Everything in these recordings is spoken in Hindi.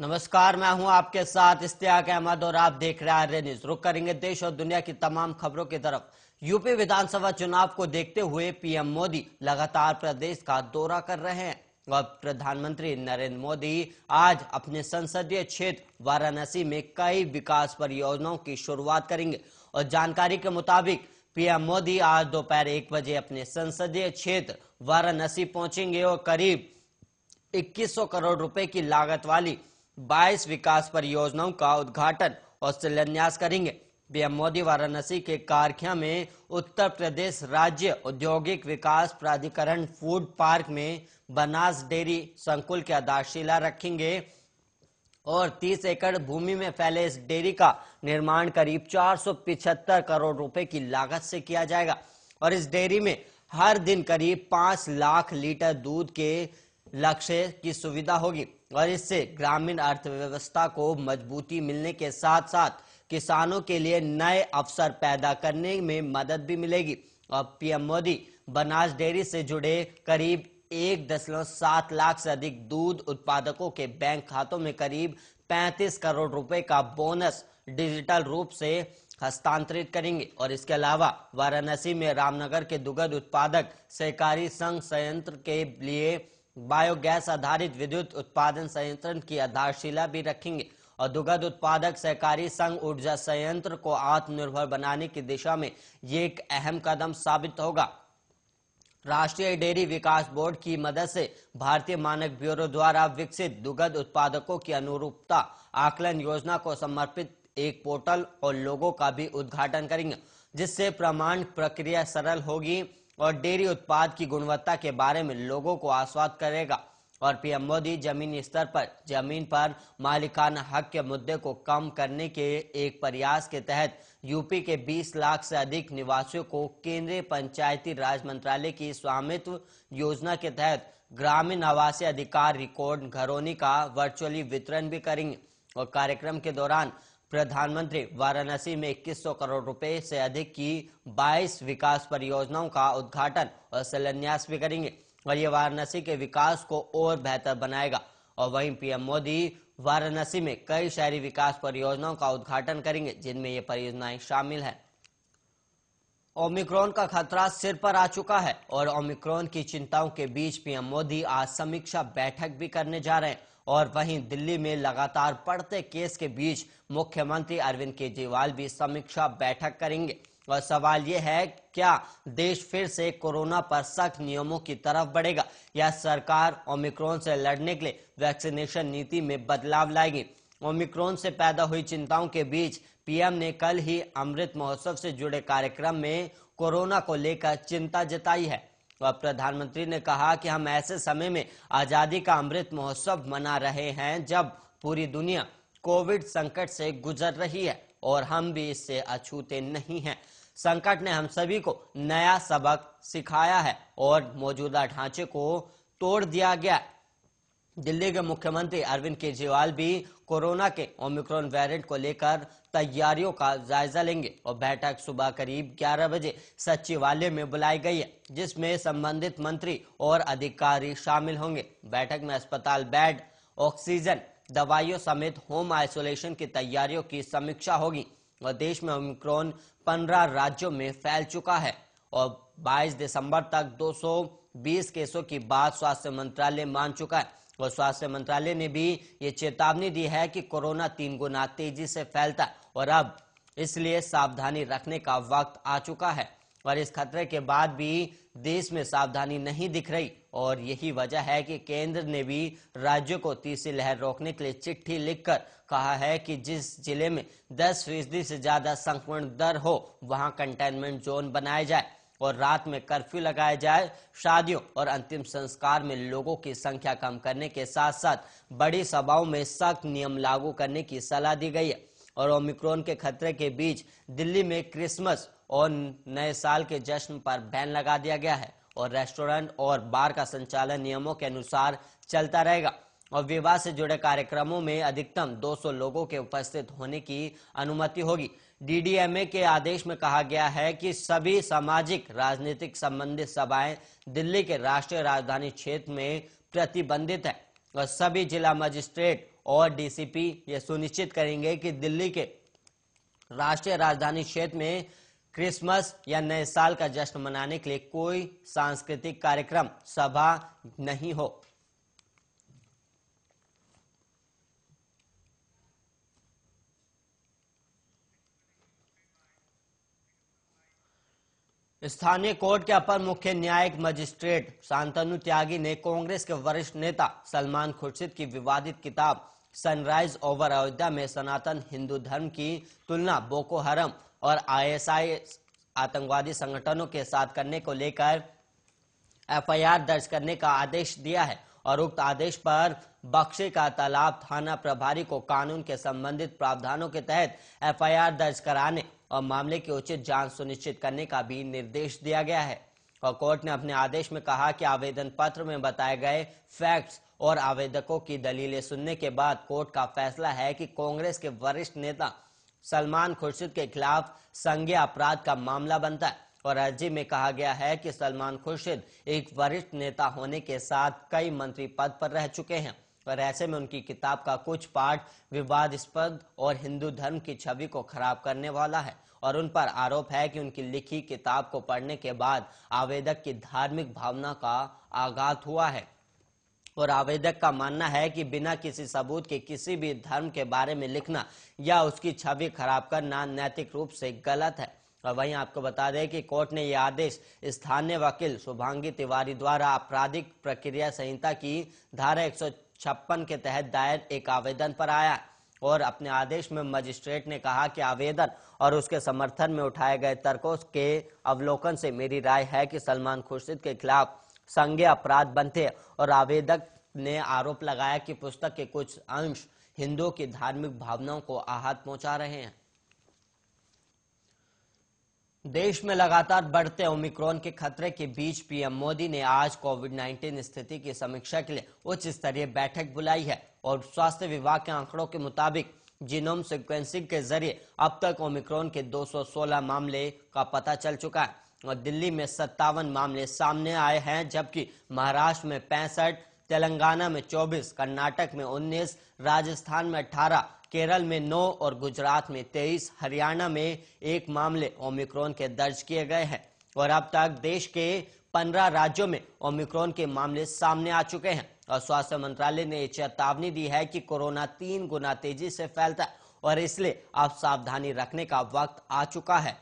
नमस्कार मैं हूं आपके साथ इश्तियाक अहमद और आप देख रहे हैं आर्य न्यूज रुक करेंगे देश और दुनिया की तमाम खबरों की तरफ यूपी विधानसभा चुनाव को देखते हुए पीएम मोदी लगातार प्रदेश का दौरा कर रहे हैं और प्रधानमंत्री नरेंद्र मोदी आज अपने संसदीय क्षेत्र वाराणसी में कई विकास परियोजनाओं की शुरुआत करेंगे और जानकारी के मुताबिक पीएम मोदी आज दोपहर एक बजे अपने संसदीय क्षेत्र वाराणसी पहुंचेंगे और करीब 2100 करोड़ रुपए की लागत वाली बाईस विकास परियोजनाओं का उद्घाटन और शिलान्यास करेंगे पीएम मोदी वाराणसी के कारखिया में उत्तर प्रदेश राज्य औद्योगिक विकास प्राधिकरण फूड पार्क में बनास डेयरी संकुल की आधारशिला रखेंगे और 30 एकड़ भूमि में फैले इस डेयरी का निर्माण करीब चार करोड़ रुपए की लागत से किया जाएगा और इस डेयरी में हर दिन करीब 5 लाख लीटर दूध के लक्ष्य की सुविधा होगी और इससे ग्रामीण अर्थव्यवस्था को मजबूती मिलने के साथ साथ किसानों के लिए नए अवसर पैदा करने में मदद भी मिलेगी और पीएम मोदी बनास डेयरी से जुड़े करीब एक दशमलव सात लाख से अधिक दूध उत्पादकों के बैंक खातों में करीब 35 करोड़ रुपए का बोनस डिजिटल रूप से हस्तांतरित करेंगे और इसके अलावा वाराणसी में रामनगर के दुग्ध उत्पादक सहकारी संघ संयंत्र के लिए बायोगैस आधारित विद्युत उत्पादन संयंत्र की आधारशिला भी रखेंगे और दुग्ध उत्पादक सहकारी संघ ऊर्जा संयंत्र को आत्मनिर्भर बनाने की दिशा में ये एक अहम कदम साबित होगा राष्ट्रीय डेयरी विकास बोर्ड की मदद से भारतीय मानक ब्यूरो द्वारा विकसित दुग्ध उत्पादकों की अनुरूपता आकलन योजना को समर्पित एक पोर्टल और लोगों का भी उद्घाटन करेंगे जिससे प्रमाण प्रक्रिया सरल होगी और डेयरी उत्पाद की गुणवत्ता के बारे में लोगों को आश्वात करेगा और पीएम मोदी जमीनी स्तर पर जमीन पर मालिकाना हक के मुद्दे को कम करने के एक प्रयास के तहत यूपी के 20 लाख से अधिक निवासियों को केंद्रीय पंचायती राज मंत्रालय की स्वामित्व योजना के तहत ग्रामीण आवासीय अधिकार रिकॉर्ड घरोनी का वर्चुअली वितरण भी करेंगे और कार्यक्रम के दौरान प्रधानमंत्री वाराणसी में 2100 करोड़ रुपए से अधिक की 22 विकास परियोजनाओं का उद्घाटन और शिलान्यास भी करेंगे और ये वाराणसी के विकास को और बेहतर बनाएगा और वहीं पीएम मोदी वाराणसी में कई शहरी विकास परियोजनाओं का उद्घाटन करेंगे जिनमें ये परियोजनाएं शामिल हैं ओमिक्रॉन का खतरा सिर पर आ चुका है और ओमिक्रॉन की चिंताओं के बीच पीएम मोदी आज समीक्षा बैठक भी करने जा रहे हैं और वहीं दिल्ली में लगातार बढ़ते केस के बीच मुख्यमंत्री अरविंद केजरीवाल भी समीक्षा बैठक करेंगे और सवाल ये है क्या देश फिर से कोरोना पर सख्त नियमों की तरफ बढ़ेगा या सरकार ओमिक्रॉन से लड़ने के लिए वैक्सीनेशन नीति में बदलाव लाएगी ओमिक्रॉन से पैदा हुई चिंताओं के बीच पीएम ने कल ही अमृत महोत्सव से जुड़े कार्यक्रम में कोरोना को लेकर चिंता जताई है तो प्रधानमंत्री ने कहा कि हम ऐसे समय में आजादी का अमृत महोत्सव मना रहे हैं जब पूरी दुनिया कोविड संकट से गुजर रही है और हम भी इससे अछूते नहीं हैं संकट ने हम सभी को नया सबक सिखाया है और मौजूदा ढांचे को तोड़ दिया गया दिल्ली के मुख्यमंत्री अरविंद केजरीवाल भी कोरोना के ओमिक्रॉन वेरिएंट को लेकर तैयारियों का जायजा लेंगे और बैठक सुबह करीब 11 बजे सचिवालय में बुलाई गई है जिसमें संबंधित मंत्री और अधिकारी शामिल होंगे बैठक में अस्पताल बेड ऑक्सीजन दवाइयों समेत होम आइसोलेशन की तैयारियों की समीक्षा होगी और देश में ओमिक्रॉन पंद्रह राज्यों में फैल चुका है और 22 दिसंबर तक 220 केसों की बात स्वास्थ्य मंत्रालय मान चुका है और स्वास्थ्य मंत्रालय ने भी ये चेतावनी दी है कि कोरोना तीन गुना तेजी से फैलता है और अब इसलिए सावधानी रखने का वक्त आ चुका है और इस खतरे के बाद भी देश में सावधानी नहीं दिख रही और यही वजह है कि केंद्र ने भी राज्यों को तीसरी लहर रोकने के लिए चिट्ठी लिखकर कहा है कि जिस जिले में 10 फीसदी से ज्यादा संक्रमण दर हो वहां कंटेनमेंट जोन बनाया जाए और रात में कर्फ्यू लगाया जाए शादियों और अंतिम संस्कार में लोगों की संख्या कम करने के साथ साथ बड़ी सभाओं में सख्त नियम लागू करने की सलाह दी गई है और ओमिक्रोन के खतरे के बीच दिल्ली में क्रिसमस और नए साल के जश्न पर बैन लगा दिया गया है और रेस्टोरेंट और बार का संचालन नियमों के अनुसार चलता रहेगा और विवाह से जुड़े कार्यक्रमों में अधिकतम 200 लोगों के उपस्थित होने की अनुमति होगी डीडीएमए के आदेश में कहा गया है कि सभी सामाजिक राजनीतिक संबंधित सभाएं दिल्ली के राष्ट्रीय राजधानी क्षेत्र में प्रतिबंधित है और सभी जिला मजिस्ट्रेट और डीसीपी ये सुनिश्चित करेंगे कि दिल्ली के राष्ट्रीय राजधानी क्षेत्र में क्रिसमस या नए साल का जश्न मनाने के लिए कोई सांस्कृतिक कार्यक्रम सभा नहीं हो स्थानीय कोर्ट के अपर मुख्य न्यायिक मजिस्ट्रेट शांतनु त्यागी ने कांग्रेस के वरिष्ठ नेता सलमान खुर्शीद की विवादित किताब सनराइज ओवर अयोध्या में सनातन हिंदू धर्म की तुलना बोको हरम और आईएसआई आतंकवादी संगठनों के साथ करने को लेकर एफआईआर दर्ज करने का आदेश दिया है और उक्त आदेश पर बख्शे का तालाब थाना प्रभारी को कानून के संबंधित प्रावधानों के तहत एफआईआर दर्ज कराने और मामले की उचित जांच सुनिश्चित करने का भी निर्देश दिया गया है और कोर्ट ने अपने आदेश में कहा कि आवेदन पत्र में बताए गए फैक्ट्स और आवेदकों की दलीलें सुनने के बाद कोर्ट का फैसला है कि कांग्रेस के वरिष्ठ नेता सलमान खुर्शीद के खिलाफ संज्ञा अपराध का मामला बनता है और अर्जी में कहा गया है कि सलमान खुर्शीद एक वरिष्ठ नेता होने के साथ कई मंत्री पद पर रह चुके हैं पर ऐसे में उनकी किताब का कुछ पाठ विवादस्पद और हिंदू धर्म की छवि को खराब करने वाला है और उन पर आरोप है कि उनकी लिखी किताब को पढ़ने के बाद आवेदक की धार्मिक भावना का आघात हुआ है और आवेदक का मानना है कि बिना किसी सबूत के किसी भी धर्म के बारे में लिखना या उसकी छवि खराब करना नैतिक रूप से गलत है और वहीं आपको बता दें कि कोर्ट ने यह आदेश स्थानीय वकील शुभांगी तिवारी द्वारा आपराधिक प्रक्रिया संहिता की धारा एक छप्पन के तहत दायर एक आवेदन पर आया और अपने आदेश में मजिस्ट्रेट ने कहा कि आवेदन और उसके समर्थन में उठाए गए तर्कों के अवलोकन से मेरी राय है कि सलमान खुर्शीद के खिलाफ संज्ञा अपराध बनते और आवेदक ने आरोप लगाया कि पुस्तक के कुछ अंश हिंदुओं की धार्मिक भावनाओं को आहत पहुंचा रहे हैं देश में लगातार बढ़ते ओमिक्रॉन के खतरे के बीच पीएम मोदी ने आज कोविड 19 स्थिति की समीक्षा के लिए उच्च स्तरीय बैठक बुलाई है और स्वास्थ्य विभाग के आंकड़ों के मुताबिक जीनोम सिक्वेंसिंग के जरिए अब तक ओमिक्रॉन के 216 मामले का पता चल चुका है और दिल्ली में सत्तावन मामले सामने आए हैं जबकि महाराष्ट्र में पैंसठ तेलंगाना में चौबीस कर्नाटक में उन्नीस राजस्थान में अठारह केरल में नौ और गुजरात में तेईस हरियाणा में एक मामले ओमिक्रॉन के दर्ज किए गए हैं और अब तक देश के पंद्रह राज्यों में ओमिक्रॉन के मामले सामने आ चुके हैं और स्वास्थ्य मंत्रालय ने यह चेतावनी दी है कि कोरोना तीन गुना तेजी से फैलता है और इसलिए अब सावधानी रखने का वक्त आ चुका है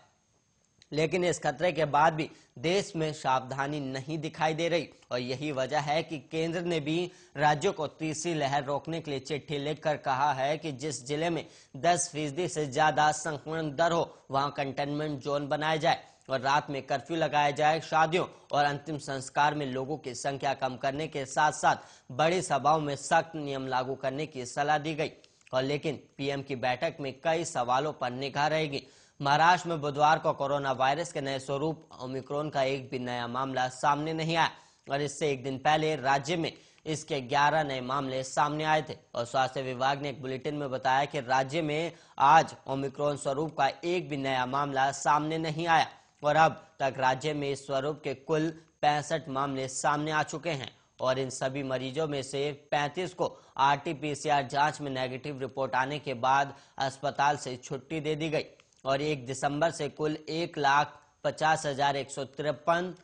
लेकिन इस खतरे के बाद भी देश में सावधानी नहीं दिखाई दे रही और यही वजह है कि केंद्र ने भी राज्यों को तीसरी लहर रोकने के लिए चिट्ठी लिखकर कहा है कि जिस जिले में 10 फीसदी से ज्यादा संक्रमण दर हो वहां कंटेनमेंट जोन बनाया जाए और रात में कर्फ्यू लगाया जाए शादियों और अंतिम संस्कार में लोगों की संख्या कम करने के साथ साथ बड़ी सभाओं में सख्त नियम लागू करने की सलाह दी गई और लेकिन पीएम की बैठक में कई सवालों पर निगाह रहेगी महाराष्ट्र में बुधवार को कोरोना वायरस के नए स्वरूप ओमिक्रोन का एक भी नया मामला सामने नहीं आया और इससे एक दिन पहले राज्य में इसके 11 नए मामले सामने आए थे और स्वास्थ्य विभाग ने एक बुलेटिन में बताया कि राज्य में आज ओमिक्रोन स्वरूप का एक भी नया मामला सामने नहीं आया और अब तक राज्य में इस स्वरूप के कुल पैंसठ मामले सामने आ चुके हैं और इन सभी मरीजों में से 35 को आरटीपीसीआर जांच में नेगेटिव रिपोर्ट आने के बाद अस्पताल से छुट्टी दे दी गई और एक दिसंबर से कुल एक लाख पचास हजार एक सौ तिरपन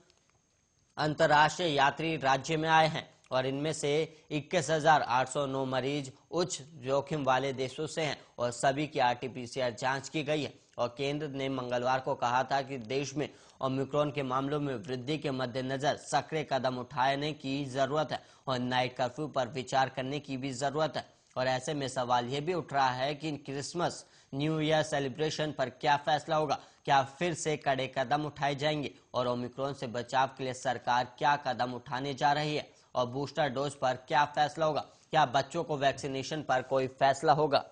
अंतर्राष्ट्रीय यात्री राज्य में आए हैं और इनमें से इक्कीस हजार आठ सौ नौ मरीज उच्च जोखिम वाले देशों से हैं और सभी की आरटीपीसीआर जांच की गई है और केंद्र ने मंगलवार को कहा था कि देश में ओमिक्रॉन के मामलों में वृद्धि के मद्देनजर सक्रिय कदम उठाने की जरूरत है और नाइट कर्फ्यू पर विचार करने की भी जरूरत है और ऐसे में सवाल ये भी उठ रहा है कि क्रिसमस न्यू ईयर सेलिब्रेशन पर क्या फैसला होगा क्या फिर से कड़े कदम उठाए जाएंगे और ओमिक्रॉन से बचाव के लिए सरकार क्या कदम उठाने जा रही है और बूस्टर डोज पर क्या फैसला होगा क्या बच्चों को वैक्सीनेशन पर कोई फैसला होगा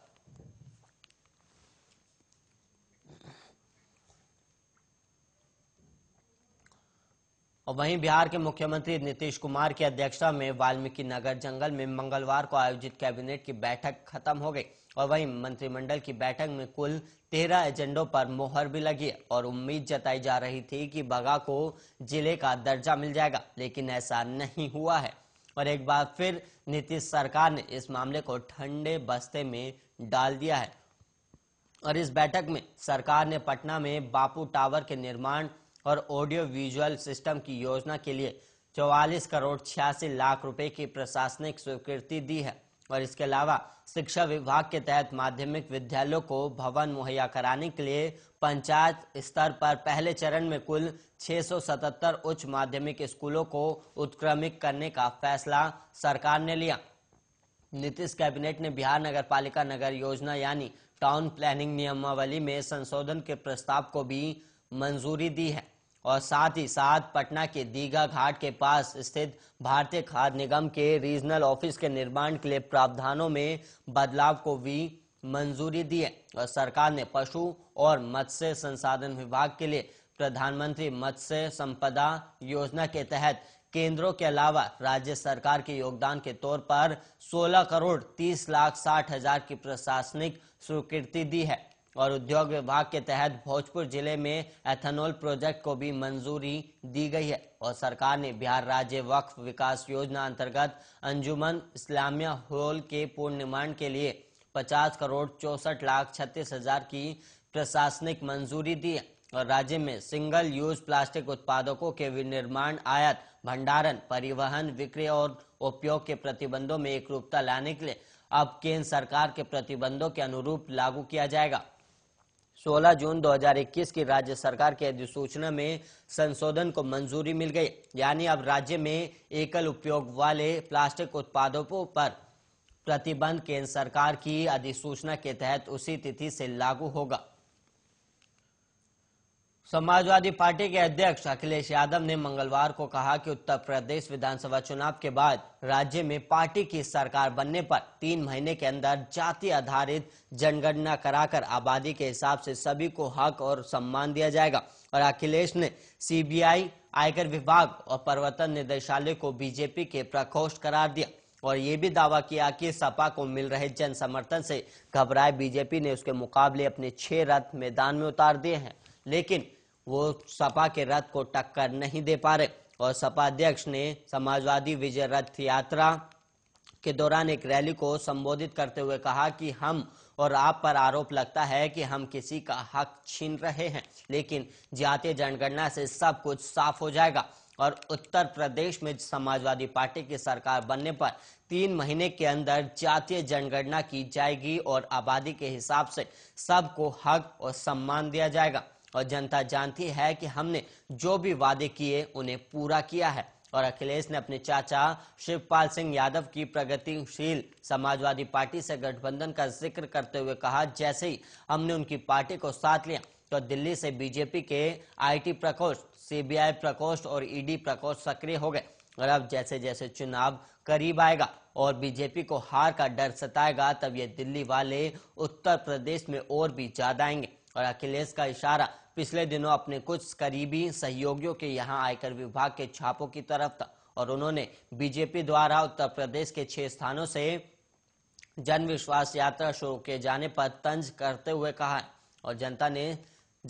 और वहीं बिहार के मुख्यमंत्री नीतीश कुमार की अध्यक्षता में वाल्मीकि नगर जंगल में मंगलवार को आयोजित कैबिनेट की बैठक खत्म हो गई और वहीं मंत्रिमंडल की बैठक में कुल तेरह एजेंडों पर मोहर भी लगी और उम्मीद जताई जा रही थी कि बगा को जिले का दर्जा मिल जाएगा लेकिन ऐसा नहीं हुआ है और एक बार फिर नीतीश सरकार ने इस मामले को ठंडे बस्ते में डाल दिया है और इस बैठक में सरकार ने पटना में बापू टावर के निर्माण और ऑडियो विजुअल सिस्टम की योजना के लिए चौवालीस करोड़ छियासी लाख रुपए की प्रशासनिक स्वीकृति दी है और इसके अलावा शिक्षा विभाग के तहत माध्यमिक विद्यालयों को भवन मुहैया कराने के लिए पंचायत स्तर पर पहले चरण में कुल 677 उच्च माध्यमिक स्कूलों को उत्क्रमित करने का फैसला सरकार ने लिया नीतीश कैबिनेट ने बिहार नगर पालिका नगर योजना यानी टाउन प्लानिंग नियमावली में संशोधन के प्रस्ताव को भी मंजूरी दी है और साथ ही साथ पटना के दीघा घाट के पास स्थित भारतीय खाद्य निगम के रीजनल ऑफिस के निर्माण के लिए प्रावधानों में बदलाव को भी मंजूरी दी है और सरकार ने पशु और मत्स्य संसाधन विभाग के लिए प्रधानमंत्री मत्स्य संपदा योजना के तहत केंद्रों के अलावा राज्य सरकार के योगदान के तौर पर 16 करोड़ 30 लाख 60 हजार की प्रशासनिक स्वीकृति दी है और उद्योग विभाग के तहत भोजपुर जिले में एथेनॉल प्रोजेक्ट को भी मंजूरी दी गई है और सरकार ने बिहार राज्य वक्फ विकास योजना अंतर्गत अंजुमन इस्लामिया हॉल के पुनर्निर्माण के लिए 50 करोड़ चौसठ लाख छत्तीस हजार की प्रशासनिक मंजूरी दी है और राज्य में सिंगल यूज प्लास्टिक उत्पादकों के विनिर्माण आयात भंडारण परिवहन विक्रय और उपयोग के प्रतिबंधों में एकरूपता लाने के लिए अब केंद्र सरकार के प्रतिबंधों के अनुरूप लागू किया जाएगा 16 जून 2021 की राज्य सरकार की अधिसूचना में संशोधन को मंजूरी मिल गई यानी अब राज्य में एकल उपयोग वाले प्लास्टिक उत्पादों पर प्रतिबंध केंद्र सरकार की अधिसूचना के तहत उसी तिथि से लागू होगा समाजवादी पार्टी के अध्यक्ष अखिलेश यादव ने मंगलवार को कहा कि उत्तर प्रदेश विधानसभा चुनाव के बाद राज्य में पार्टी की सरकार बनने पर तीन महीने के अंदर जाति आधारित जनगणना कराकर आबादी के हिसाब से सभी को हक और सम्मान दिया जाएगा और अखिलेश ने सीबीआई आयकर विभाग और प्रवर्तन निदेशालय को बीजेपी के प्रकोष्ठ करार दिया और ये भी दावा किया कि सपा को मिल रहे जन समर्थन से घबराए बीजेपी ने उसके मुकाबले अपने छह रथ मैदान में उतार दिए हैं लेकिन वो सपा के रथ को टक्कर नहीं दे पा रहे और सपा अध्यक्ष ने समाजवादी विजय रथ यात्रा के दौरान एक रैली को संबोधित करते हुए कहा कि हम और आप पर आरोप लगता है कि हम किसी का हक छीन रहे हैं लेकिन जातीय जनगणना से सब कुछ साफ हो जाएगा और उत्तर प्रदेश में समाजवादी पार्टी की सरकार बनने पर तीन महीने के अंदर जातीय जनगणना की जाएगी और आबादी के हिसाब से सबको हक और सम्मान दिया जाएगा और जनता जानती है कि हमने जो भी वादे किए उन्हें पूरा किया है और अखिलेश ने अपने चाचा शिवपाल सिंह यादव की प्रगतिशील समाजवादी पार्टी से गठबंधन का जिक्र करते हुए कहा जैसे ही हमने उनकी पार्टी को साथ लिया तो दिल्ली से बीजेपी के आईटी प्रकोष्ठ सीबीआई प्रकोष्ठ और ईडी प्रकोष्ठ सक्रिय हो गए और अब जैसे जैसे चुनाव करीब आएगा और बीजेपी को हार का डर सताएगा तब ये दिल्ली वाले उत्तर प्रदेश में और भी ज्यादा आएंगे और अखिलेश का इशारा पिछले दिनों अपने कुछ करीबी सहयोगियों के यहाँ आयकर विभाग के छापों की तरफ था और उन्होंने बीजेपी द्वारा उत्तर प्रदेश के छह स्थानों से जन विश्वास यात्रा शुरू किए जाने पर तंज करते हुए कहा और जनता ने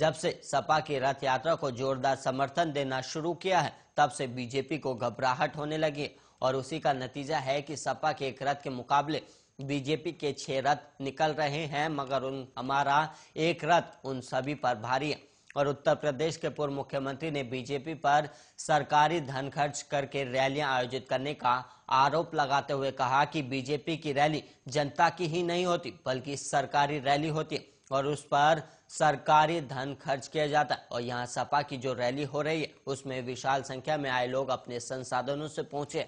जब से सपा की रथ यात्रा को जोरदार समर्थन देना शुरू किया है तब से बीजेपी को घबराहट होने लगी और उसी का नतीजा है कि सपा के एक रथ के मुकाबले बीजेपी के छह रथ निकल रहे हैं मगर उन हमारा एक रथ उन सभी पर भारी है और उत्तर प्रदेश के पूर्व मुख्यमंत्री ने बीजेपी पर सरकारी धन खर्च करके रैलियां आयोजित करने का आरोप लगाते हुए कहा कि बीजेपी की रैली जनता की ही नहीं होती बल्कि सरकारी रैली होती है और उस पर सरकारी धन खर्च किया जाता है और यहाँ सपा की जो रैली हो रही है उसमें विशाल संख्या में आए लोग अपने संसाधनों से पहुंचे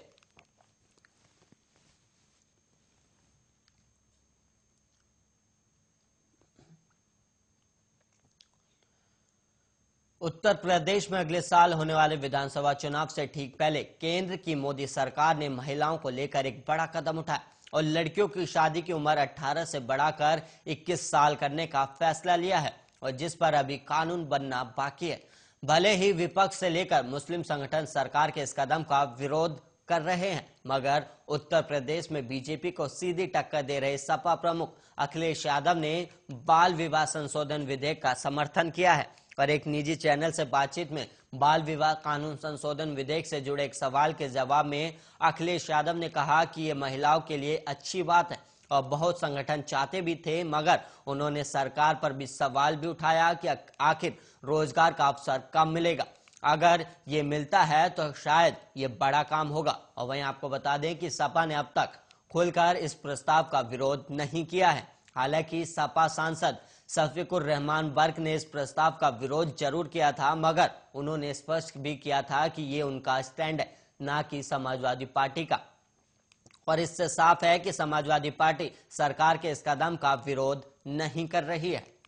उत्तर प्रदेश में अगले साल होने वाले विधानसभा चुनाव से ठीक पहले केंद्र की मोदी सरकार ने महिलाओं को लेकर एक बड़ा कदम उठाया और लड़कियों की शादी की उम्र 18 से बढ़ाकर 21 साल करने का फैसला लिया है और जिस पर अभी कानून बनना बाकी है भले ही विपक्ष से लेकर मुस्लिम संगठन सरकार के इस कदम का विरोध कर रहे हैं मगर उत्तर प्रदेश में बीजेपी को सीधी टक्कर दे रहे सपा प्रमुख अखिलेश यादव ने बाल विवाह संशोधन विधेयक का समर्थन किया है पर एक निजी चैनल से बातचीत में बाल विवाह कानून संशोधन विधेयक से जुड़े एक सवाल के जवाब में अखिलेश यादव ने कहा कि ये महिलाओं के लिए अच्छी बात है और बहुत संगठन चाहते भी थे मगर उन्होंने सरकार पर भी सवाल भी उठाया कि आखिर रोजगार का अवसर कब मिलेगा अगर ये मिलता है तो शायद ये बड़ा काम होगा और वहीं आपको बता दें कि सपा ने अब तक खुलकर इस प्रस्ताव का विरोध नहीं किया है हालांकि सपा सांसद सफीकुर रहमान बर्क ने इस प्रस्ताव का विरोध जरूर किया था मगर उन्होंने स्पष्ट भी किया था कि ये उनका स्टैंड है ना कि समाजवादी पार्टी का और इससे साफ है कि समाजवादी पार्टी सरकार के इस कदम का विरोध नहीं कर रही है